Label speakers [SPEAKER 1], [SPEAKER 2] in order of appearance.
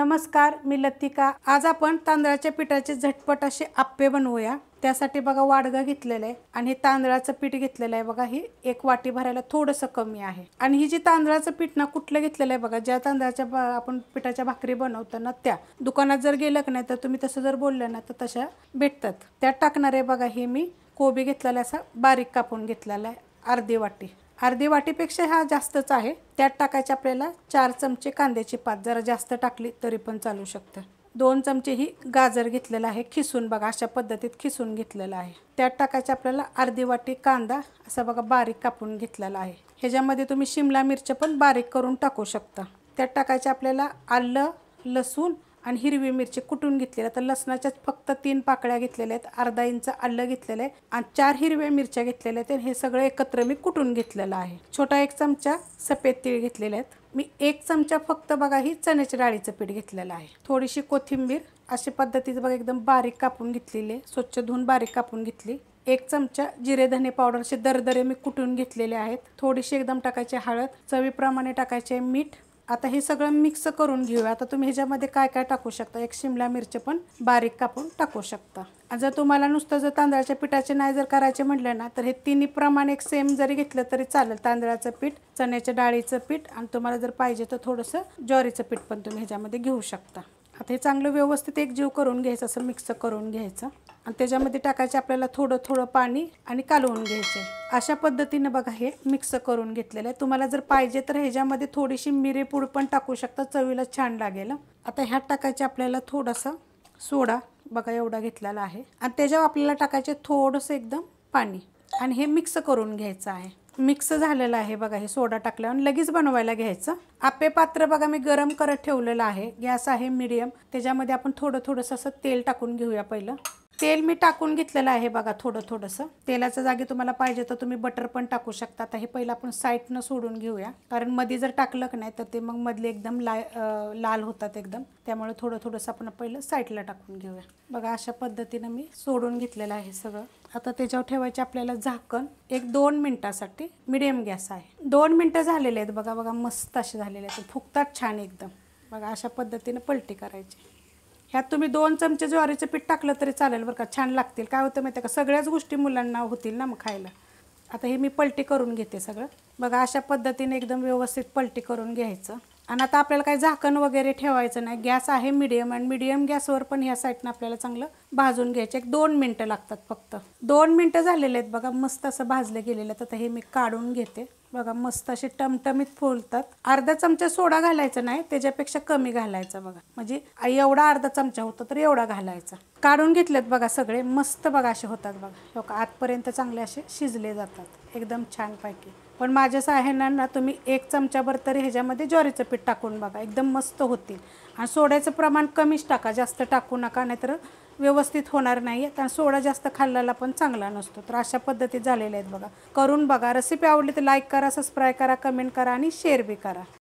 [SPEAKER 1] नमस्कार मी लतिका आज आपण तांदळाच्या पिठाचे झटपट असे आप्पे बनवूया त्यासाठी बघा वाडगं घेतलेलं आहे आणि हे तांदळाचं पीठ घेतलेलं आहे बघा ही एक वाटी भरायला थोडंसं कमी आहे आणि ही जी तांदळाचं पीठ ना कुठलं घेतलेलं आहे बघा ज्या तांदळाच्या आपण पिठाच्या भाकरी बनवतो ना त्या दुकानात जर गेलं की नाही तर तुम्ही तसं जर बोललं ना तर तशा भेटतात त्यात टाकणारे बघा हे मी कोबी घेतलेला असा बारीक कापून घेतलेला आहे अर्धी वाटी अर्धी वाटीपेक्षा हा जास्तच आहे त्यात टाकायचे आपल्याला चार चमचे कांद्याची पात जरा जास्त टाकली तरी पण चालू शकतं दोन चमचे ही गाजर घेतलेला आहे खिसून बघा अशा पद्धतीत खिसून घेतलेला आहे त्यात टाकायचे आपल्याला अर्धी वाटी कांदा असा बघा बारीक कापून घेतलेला आहे ह्याच्यामध्ये तुम्ही शिमला मिरच्या पण बारीक करून टाकू शकता त्यात टाकायचे आपल्याला आलं लसूण आणि हिरवी मिरची कुटून घेतलेल्या तर लसणाच्याच फक्त तीन पाकळ्या घेतलेल्या आहेत अर्धा इंच आलं घेतलेलं आहे आणि चार हिरव्या मिरच्या घेतलेल्या आहेत हे सगळं एकत्र मी कुटून घेतलेलं आहे छोटा एक चमचा सफेद तीळ घेतलेले आहेत मी एक चमचा फक्त बघा ही चण्याच्या डाळीचं पीठ घेतलेलं आहे थोडीशी कोथिंबीर अशा पद्धतीचं बघा एकदम बारीक कापून घेतलेली आहे स्वच्छ धुवून बारीक कापून घेतली एक चमचा जिरे धने पावडर असे दरदरे मी कुटून घेतलेले आहेत थोडीशी एकदम टाकायची हळद चवीप्रमाणे टाकायचे मीठ आता हे सगळं मिक्स करून घेऊया आता तुम्ही ह्याच्यामध्ये काय काय टाकू शकता एक शिमला मिरची पण बारीक कापून टाकू शकता जर तुम्हाला नुसतं जर तांदळाच्या पिठाचे नाही जर करायचे म्हटलं ना तर हे तिन्ही प्रमाण एक सेम जरी घेतलं तरी चालेल तांदळाचं पीठ चण्याच्या डाळीचं पीठ आणि तुम्हाला जर पाहिजे तर थोडंसं ज्वारीचं पीठ पण तुम्ही ह्याच्यामध्ये घेऊ शकता आता हे चांगलं व्यवस्थित एक जीव करून घ्यायचं असं मिक्स करून घ्यायचं आणि त्याच्यामध्ये टाकायचे आपल्याला थोडं थोडं पाणी आणि कालवून घ्यायचे अशा पद्धतीनं बघा हे मिक्स करून घेतलेलं आहे तुम्हाला जर पाहिजे तर ह्याच्यामध्ये थोडीशी मिरेपूड पण टाकू शकता चवीला छान लागेल आता ह्यात टाकायचे आपल्याला थोडासा सोडा बघा एवढा घेतलेला आहे आणि त्याच्यावर आपल्याला टाकायचे थोडंसं एकदम पाणी आणि हे मिक्स करून घ्यायचं आहे मिक्स झालेलं आहे बघा हे सोडा टाकल्यावर लगेच बनवायला घ्यायचं आपे पात्र बघा मी गरम करत ठेवलेलं आहे गॅस आहे मिडियम त्याच्यामध्ये आपण थोडं थोडंसं असं तेल टाकून घेऊया पहिलं तेल मी टाकून घेतलेलं आहे बघा थोडं थोडंसं तेलाच्या जागी तुम्हाला पाहिजे तर तुम्ही बटर पण टाकू शकता आता हे पहिलं आपण साईटनं सोडून घेऊया कारण मध्ये जर टाकलं की नाही तर ते मग मधले एकदम लाल होतात एकदम त्यामुळे थोडं थोडंसं आपण पहिलं साईडला टाकून घेऊया बघा अशा पद्धतीनं मी सोडून घेतलेलं आहे सगळं आता त्याच्यावर ठेवायचे आपल्याला झाकण एक दोन मिनटासाठी मिडियम गॅस आहे दोन मिनटं झालेले आहेत बघा बघा मस्त असे झालेले आहेत फुकतात छान एकदम बघा अशा पद्धतीनं पलटी करायची ह्यात तुम्ही दोन चमचे ज्वारीचं पीठ टाकलं तरी चालेल बरं का छान लागतील काय होतं माहिती का सगळ्याच गोष्टी मुलांना होतील ना मग खायला आता हे मी पलटी करून घेते सगळं बघा अशा पद्धतीने एकदम व्यवस्थित पलटी करून घ्यायचं आणि आता आपल्याला काही झाकण वगैरे ठेवायचं नाही गॅस आहे मिडियम आणि मिडियम गॅसवर पण ह्या साईडनं आपल्याला चांगलं भाजून घ्यायचं एक दोन मिनटं लागतात फक्त दोन मिनटं झालेले आहेत बघा मस्त असं भाजलं गेलेलं तर हे मी काढून घेते बघा मस्त असे टमटमीत फुलतात अर्धा चमचा सोडा घालायचा नाही त्याच्यापेक्षा कमी घालायचा बघा म्हणजे एवढा अर्धा चमचा होता तर एवढा घालायचा काढून घेतलेत बघा सगळे मस्त बघा असे होतात बघा लोक आतपर्यंत चांगले असे शिजले जातात एकदम छानपैकी पण माझ्या साहेनांना तुम्ही एक चमचाभर तरी ह्याच्यामध्ये ज्वारीचं पीठ टाकून बघा एकदम मस्त होतील आणि सोड्याचं प्रमाण कमीच टाका जास्त टाकू नका नाहीतर व्यवस्थित होणार नाही आहे आणि सोडा जास्त खाल्ल्याला पण चांगला नसतो तर अशा पद्धती झालेल्या आहेत बघा करून बघा रेसिपी आवडली तर लाईक करा सबस्क्राईब करा कमेंट करा आणि शेअर बी करा